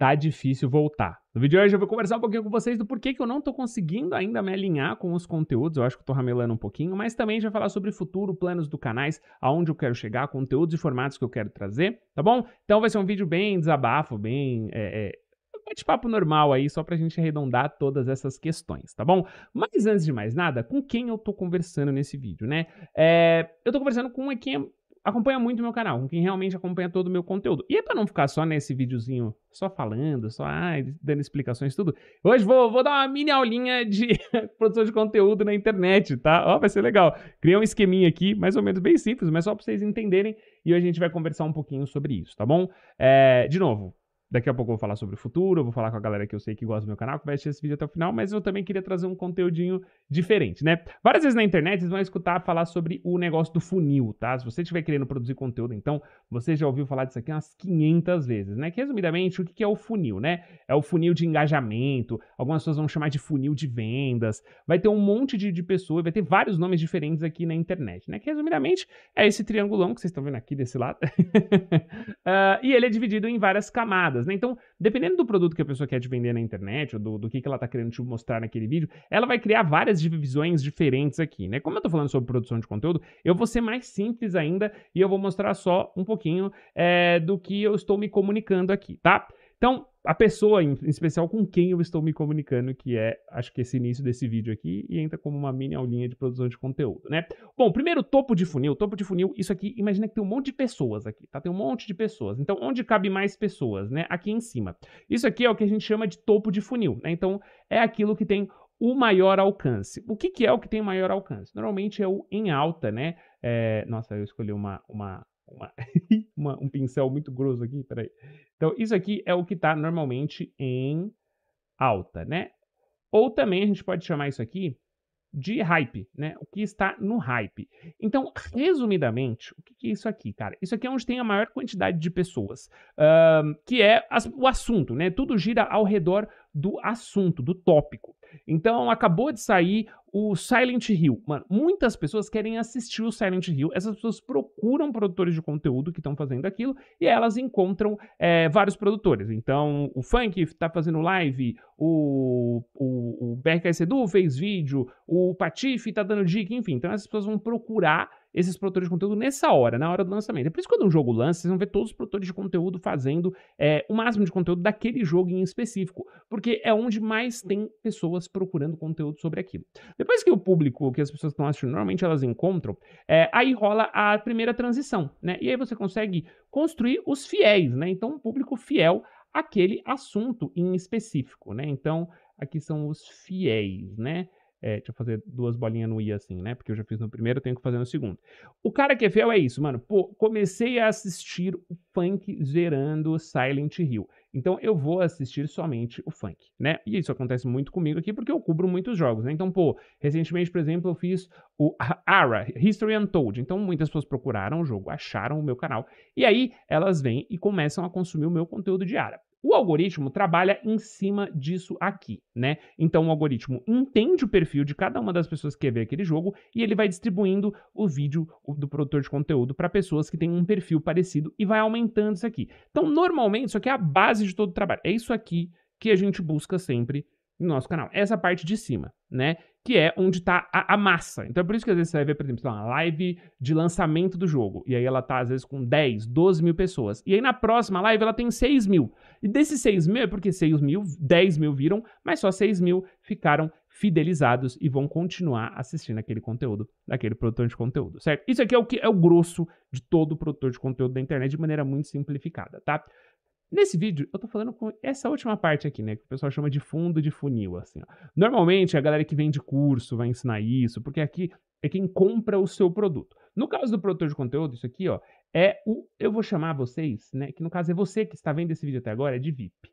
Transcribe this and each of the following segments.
tá difícil voltar. No vídeo de hoje eu vou conversar um pouquinho com vocês do porquê que eu não tô conseguindo ainda me alinhar com os conteúdos, eu acho que tô ramelando um pouquinho, mas também já falar sobre futuro, planos do canais, aonde eu quero chegar, conteúdos e formatos que eu quero trazer, tá bom? Então vai ser um vídeo bem desabafo, bem... É, é, bate-papo normal aí, só pra gente arredondar todas essas questões, tá bom? Mas antes de mais nada, com quem eu tô conversando nesse vídeo, né? É, eu tô conversando com quem acompanha muito o meu canal, com quem realmente acompanha todo o meu conteúdo. E é para não ficar só nesse videozinho, só falando, só ai, dando explicações, tudo. Hoje vou, vou dar uma mini aulinha de produção de conteúdo na internet, tá? Ó, vai ser legal. Criei um esqueminha aqui, mais ou menos bem simples, mas só para vocês entenderem. E hoje a gente vai conversar um pouquinho sobre isso, tá bom? É, de novo, Daqui a pouco eu vou falar sobre o futuro, eu vou falar com a galera que eu sei que gosta do meu canal, que vai assistir esse vídeo até o final, mas eu também queria trazer um conteúdinho diferente, né? Várias vezes na internet vocês vão escutar falar sobre o negócio do funil, tá? Se você estiver querendo produzir conteúdo, então, você já ouviu falar disso aqui umas 500 vezes, né? Que, resumidamente, o que é o funil, né? É o funil de engajamento, algumas pessoas vão chamar de funil de vendas, vai ter um monte de, de pessoas, vai ter vários nomes diferentes aqui na internet, né? Que, resumidamente, é esse triangulão que vocês estão vendo aqui desse lado. uh, e ele é dividido em várias camadas né? Então, dependendo do produto que a pessoa quer te vender na internet, ou do, do que, que ela está querendo te mostrar naquele vídeo, ela vai criar várias divisões diferentes aqui, né? Como eu estou falando sobre produção de conteúdo, eu vou ser mais simples ainda e eu vou mostrar só um pouquinho é, do que eu estou me comunicando aqui, tá? Então, a pessoa em especial com quem eu estou me comunicando, que é, acho que esse início desse vídeo aqui, e entra como uma mini aulinha de produção de conteúdo, né? Bom, primeiro topo de funil, topo de funil, isso aqui, imagina que tem um monte de pessoas aqui, tá? Tem um monte de pessoas. Então, onde cabe mais pessoas, né? Aqui em cima. Isso aqui é o que a gente chama de topo de funil, né? Então, é aquilo que tem o maior alcance. O que, que é o que tem maior alcance? Normalmente é o em alta, né? É... Nossa, eu escolhi uma, uma, uma... uma, um pincel muito grosso aqui, peraí. Então, isso aqui é o que está normalmente em alta, né? Ou também a gente pode chamar isso aqui de hype, né? O que está no hype. Então, resumidamente, o que é isso aqui, cara? Isso aqui é onde tem a maior quantidade de pessoas, que é as, o assunto, né? Tudo gira ao redor do assunto, do tópico. Então acabou de sair o Silent Hill. Mano, muitas pessoas querem assistir o Silent Hill. Essas pessoas procuram produtores de conteúdo que estão fazendo aquilo e elas encontram é, vários produtores. Então, o Funk está fazendo live, o, o, o BRK Sedu fez vídeo, o Patife está dando dica, enfim. Então, essas pessoas vão procurar esses produtores de conteúdo nessa hora, na hora do lançamento. É por isso que quando um jogo lança, vocês vão ver todos os produtores de conteúdo fazendo é, o máximo de conteúdo daquele jogo em específico, porque é onde mais tem pessoas procurando conteúdo sobre aquilo. Depois que o público, que as pessoas estão assistindo, normalmente elas encontram, é, aí rola a primeira transição, né? E aí você consegue construir os fiéis, né? Então, um público fiel àquele assunto em específico, né? Então, aqui são os fiéis, né? É, deixa eu fazer duas bolinhas no i assim, né? Porque eu já fiz no primeiro, eu tenho que fazer no segundo. O cara que é fiel é isso, mano. Pô, comecei a assistir o funk zerando Silent Hill. Então eu vou assistir somente o funk, né? E isso acontece muito comigo aqui porque eu cubro muitos jogos, né? Então, pô, recentemente, por exemplo, eu fiz o Ara, History Untold. Então muitas pessoas procuraram o jogo, acharam o meu canal. E aí elas vêm e começam a consumir o meu conteúdo de Ara. O algoritmo trabalha em cima disso aqui, né? Então o algoritmo entende o perfil de cada uma das pessoas que quer ver aquele jogo e ele vai distribuindo o vídeo do produtor de conteúdo para pessoas que têm um perfil parecido e vai aumentando isso aqui. Então, normalmente, isso aqui é a base de todo o trabalho. É isso aqui que a gente busca sempre no nosso canal, essa parte de cima, né? que é onde está a, a, massa. Então é por isso que às vezes você vai ver, por exemplo, uma live de lançamento do jogo, e aí ela tá às vezes com 10, 12 mil pessoas, e aí na próxima live ela tem 6 mil. E desses 6 mil é porque 6 mil, 10 mil viram, mas só 6 mil ficaram fidelizados e vão continuar assistindo aquele conteúdo daquele produtor de conteúdo, certo? Isso aqui é o que é o grosso de todo produtor de conteúdo da internet de maneira muito simplificada, tá? Nesse vídeo, eu tô falando com essa última parte aqui, né? Que o pessoal chama de fundo de funil, assim. Ó. Normalmente, a galera que vende curso vai ensinar isso, porque aqui é quem compra o seu produto. No caso do produtor de conteúdo, isso aqui, ó, é o... Eu vou chamar vocês, né? Que no caso é você que está vendo esse vídeo até agora, é de VIP,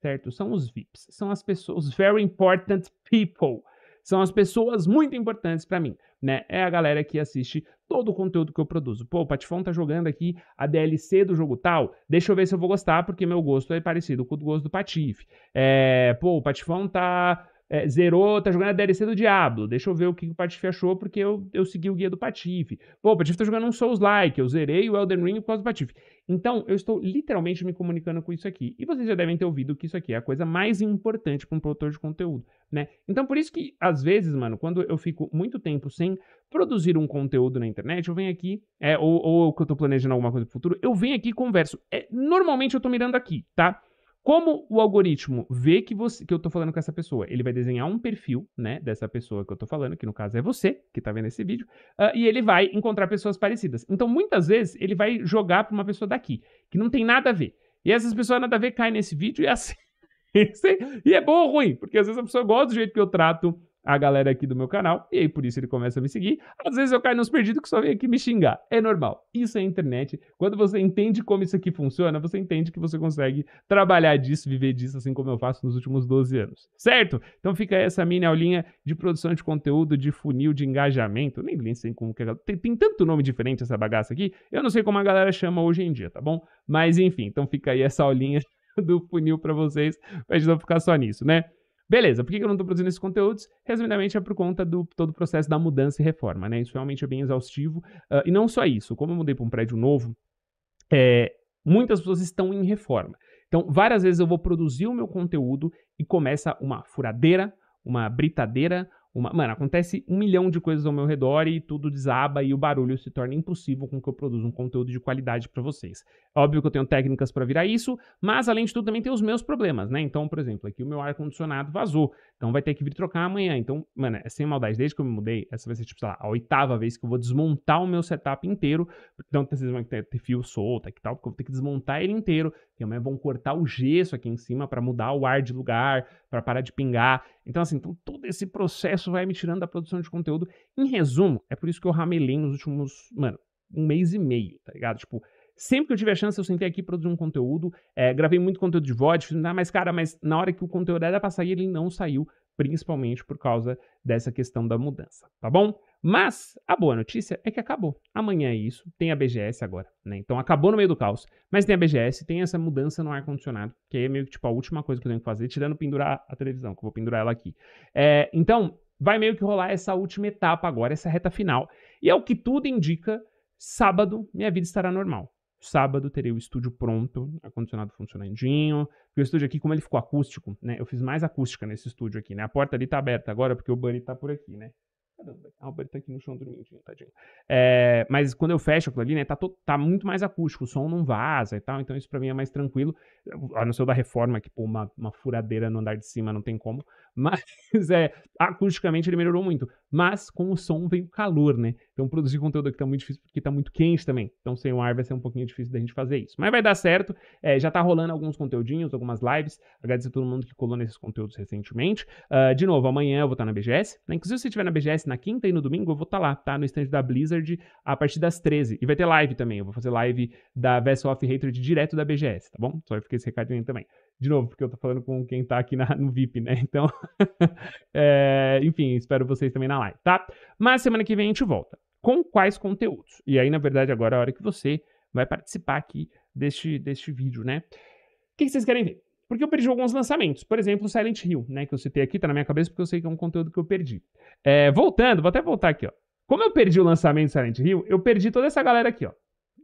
certo? São os VIPs. São as pessoas, very important people, são as pessoas muito importantes para mim, né? É a galera que assiste todo o conteúdo que eu produzo. Pô, o Patifão tá jogando aqui a DLC do jogo tal, deixa eu ver se eu vou gostar, porque meu gosto é parecido com o gosto do Patife. É, pô, o Patifão tá é, zerou, tá jogando a DLC do Diablo. Deixa eu ver o que o Patife achou, porque eu, eu segui o guia do Patife. Pô, o Patife tá jogando um Souls-like, eu zerei o Elden Ring por causa do Patife. Então, eu estou literalmente me comunicando com isso aqui. E vocês já devem ter ouvido que isso aqui é a coisa mais importante para um produtor de conteúdo, né? Então, por isso que, às vezes, mano, quando eu fico muito tempo sem produzir um conteúdo na internet, eu venho aqui, é, ou, ou que eu tô planejando alguma coisa pro futuro, eu venho aqui e converso. É, normalmente eu tô mirando aqui, tá? Como o algoritmo vê que, você, que eu estou falando com essa pessoa, ele vai desenhar um perfil, né, dessa pessoa que eu estou falando, que no caso é você, que está vendo esse vídeo, uh, e ele vai encontrar pessoas parecidas. Então, muitas vezes, ele vai jogar para uma pessoa daqui, que não tem nada a ver. E essas pessoas nada a ver caem nesse vídeo e assim, assim. e é bom ou ruim, porque às vezes a pessoa gosta do jeito que eu trato a galera aqui do meu canal, e aí por isso ele começa a me seguir. Às vezes eu caio nos perdidos que só vem aqui me xingar. É normal. Isso é internet. Quando você entende como isso aqui funciona, você entende que você consegue trabalhar disso, viver disso, assim como eu faço nos últimos 12 anos. Certo? Então fica essa mini aulinha de produção de conteúdo, de funil, de engajamento. nem nem sei como que é. Tem, tem tanto nome diferente essa bagaça aqui. Eu não sei como a galera chama hoje em dia, tá bom? Mas enfim, então fica aí essa aulinha do funil para vocês, pra gente não ficar só nisso, né? Beleza, por que eu não estou produzindo esses conteúdos? Resumidamente é por conta do todo o processo da mudança e reforma, né? Isso é realmente é bem exaustivo. Uh, e não só isso, como eu mudei para um prédio novo, é, muitas pessoas estão em reforma. Então, várias vezes eu vou produzir o meu conteúdo e começa uma furadeira, uma britadeira, uma... Mano, acontece um milhão de coisas ao meu redor e tudo desaba e o barulho se torna impossível com que eu produza um conteúdo de qualidade para vocês. Óbvio que eu tenho técnicas para virar isso, mas além de tudo também tem os meus problemas, né? Então, por exemplo, aqui o meu ar-condicionado vazou, então vai ter que vir trocar amanhã. Então, mano, é sem maldade, desde que eu me mudei, essa vai ser tipo, sei lá, a oitava vez que eu vou desmontar o meu setup inteiro. Então, vocês vão ter, ter fio solto aqui e tal, porque eu vou ter que desmontar ele inteiro. E amanhã vão cortar o gesso aqui em cima para mudar o ar de lugar, para parar de pingar. Então, assim, então, todo esse processo isso vai me tirando da produção de conteúdo. Em resumo, é por isso que eu ramelei nos últimos, mano, um mês e meio, tá ligado? Tipo, sempre que eu tive a chance, eu sentei aqui produzindo um conteúdo. É, gravei muito conteúdo de VOD, ah, mas, cara, mas na hora que o conteúdo era pra sair, ele não saiu, principalmente por causa dessa questão da mudança, tá bom? Mas a boa notícia é que acabou. Amanhã é isso, tem a BGS agora, né? Então acabou no meio do caos. Mas tem a BGS, tem essa mudança no ar-condicionado, que aí é meio que tipo a última coisa que eu tenho que fazer, tirando pendurar a televisão, que eu vou pendurar ela aqui. É, então, vai meio que rolar essa última etapa agora, essa reta final. E é o que tudo indica, sábado minha vida estará normal. Sábado terei o estúdio pronto, ar-condicionado funcionandinho. Porque o estúdio aqui, como ele ficou acústico, né? Eu fiz mais acústica nesse estúdio aqui, né? A porta ali tá aberta agora, porque o Bunny tá por aqui, né? o Ah, o Bunny tá aqui no chão dormindo, tadinho. É, mas quando eu fecho aquilo ali, né? Tá, to... tá muito mais acústico, o som não vaza e tal, então isso pra mim é mais tranquilo. A não ser da reforma, que, pô, uma, uma furadeira no andar de cima não tem como. Mas é, acusticamente ele melhorou muito. Mas com o som vem o calor, né? Então produzir conteúdo aqui tá muito difícil porque tá muito quente também. Então sem o ar vai ser um pouquinho difícil da gente fazer isso. Mas vai dar certo. É, já tá rolando alguns conteúdinhos, algumas lives. Agradecer a todo mundo que colou nesses conteúdos recentemente. Uh, de novo, amanhã eu vou estar tá na BGS. Né? Inclusive, se estiver na BGS na quinta e no domingo, eu vou estar tá lá, tá? No stand da Blizzard a partir das 13. E vai ter live também. Eu vou fazer live da Vessel of Hatred direto da BGS, tá bom? Só fica esse recadinho também de novo, porque eu tô falando com quem tá aqui na, no VIP, né? Então, é, enfim, espero vocês também na live, tá? Mas semana que vem a gente volta. Com quais conteúdos? E aí, na verdade, agora é a hora que você vai participar aqui deste, deste vídeo, né? O que, vocês querem ver? Porque eu perdi alguns lançamentos. Por exemplo, Silent Hill, né? Que eu citei aqui, tá na minha cabeça porque eu sei que é um conteúdo que eu perdi. É, voltando, vou até voltar aqui, ó. Como eu perdi o lançamento do Silent Hill, eu perdi toda essa galera aqui, ó.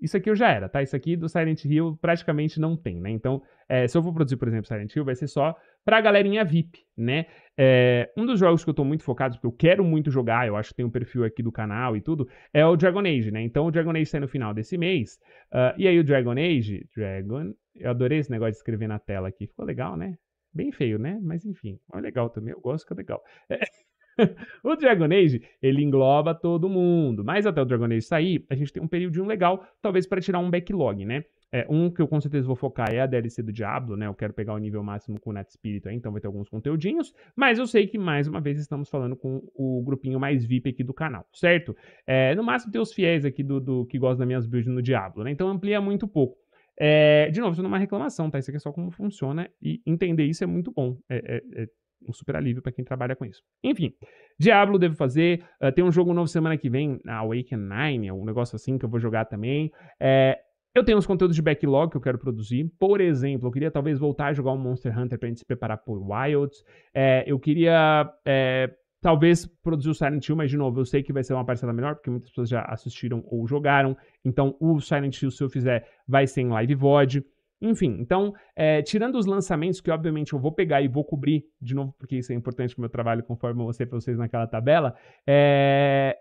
Isso aqui eu já era, tá? Isso aqui do Silent Hill praticamente não tem, né? Então, é, se eu vou produzir, por exemplo, Silent Hill, vai ser só pra galerinha VIP, né? É, um dos jogos que eu tô muito focado, porque eu quero muito jogar, eu acho que tem um perfil aqui do canal e tudo, é o Dragon Age, né? Então o Dragon Age sai no final desse mês. Uh, e aí o Dragon Age. Dragon. Eu adorei esse negócio de escrever na tela aqui. Ficou legal, né? Bem feio, né? Mas enfim, é legal também. Eu gosto que é legal. É. o Dragon Age, ele engloba todo mundo, mas até o Dragon Age sair, a gente tem um período legal, talvez para tirar um backlog, né? É, um que eu com certeza vou focar é a DLC do Diablo, né? Eu quero pegar o nível máximo com o Net Spirit aí, então vai ter alguns conteúdinhos. Mas eu sei que, mais uma vez, estamos falando com o grupinho mais VIP aqui do canal, certo? É, no máximo tem os fiéis aqui do, do que gostam das minhas builds no Diablo, né? Então amplia muito pouco. É, de novo, isso não é uma reclamação, tá? Isso aqui é só como funciona e entender isso é muito bom. É, é, é um super alívio para quem trabalha com isso. Enfim, Diablo devo fazer. Uh, tem um jogo novo semana que vem, na Awaken 9, um negócio assim que eu vou jogar também. É, eu tenho uns conteúdos de backlog que eu quero produzir. Por exemplo, eu queria talvez voltar a jogar um Monster Hunter pra gente se preparar por Wilds. É, eu queria. É, talvez produzir o Silent Hill, mas de novo, eu sei que vai ser uma parcela menor, porque muitas pessoas já assistiram ou jogaram. Então, o Silent Hill, se eu fizer, vai ser em live VOD. Enfim, então, é, tirando os lançamentos, que obviamente eu vou pegar e vou cobrir de novo, porque isso é importante para meu trabalho, conforme eu mostrei para vocês naquela tabela, é,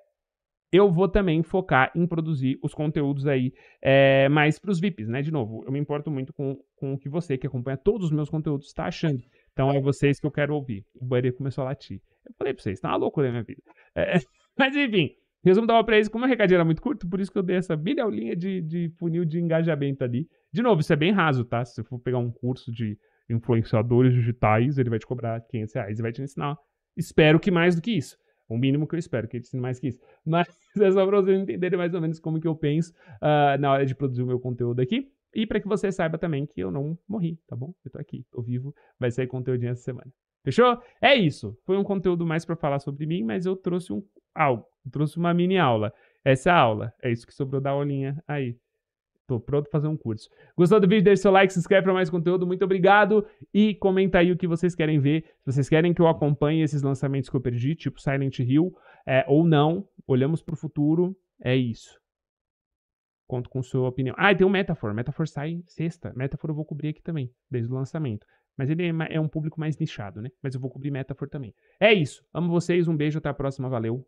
eu vou também focar em produzir os conteúdos aí é, mais para os VIPs, né? De novo, eu me importo muito com, com o que você que acompanha todos os meus conteúdos está achando. Então é vocês que eu quero ouvir. O banheiro começou a latir. Eu falei para vocês, tá uma loucura na minha vida. É, mas enfim, resumo da obra é esse. Como o recadinho era muito curto, por isso que eu dei essa mini aulinha de, de funil de engajamento ali. De novo, isso é bem raso, tá? Se você for pegar um curso de influenciadores digitais, ele vai te cobrar 500 reais e vai te ensinar. Espero que mais do que isso. O mínimo que eu espero, que ele ensine mais que isso. Mas é só pra vocês entenderem mais ou menos como que eu penso uh, na hora de produzir o meu conteúdo aqui. E para que você saiba também que eu não morri, tá bom? Eu tô aqui, tô vivo, vai sair conteúdo essa semana. Fechou? É isso. Foi um conteúdo mais para falar sobre mim, mas eu trouxe um algo, trouxe uma mini aula. Essa é a aula, é isso que sobrou da aulinha aí. Tô pronto para fazer um curso. Gostou do vídeo? Deixe seu like, se inscreve para mais conteúdo. Muito obrigado. E comenta aí o que vocês querem ver. Se vocês querem que eu acompanhe esses lançamentos que eu perdi, tipo Silent Hill, é, ou não. Olhamos para o futuro. É isso. Conto com sua opinião. Ah, tem o Metafor. Metafor sai sexta. Metafor eu vou cobrir aqui também, desde o lançamento. Mas ele é, é um público mais nichado, né? Mas eu vou cobrir Metafor também. É isso. Amo vocês. Um beijo. Até a próxima. Valeu.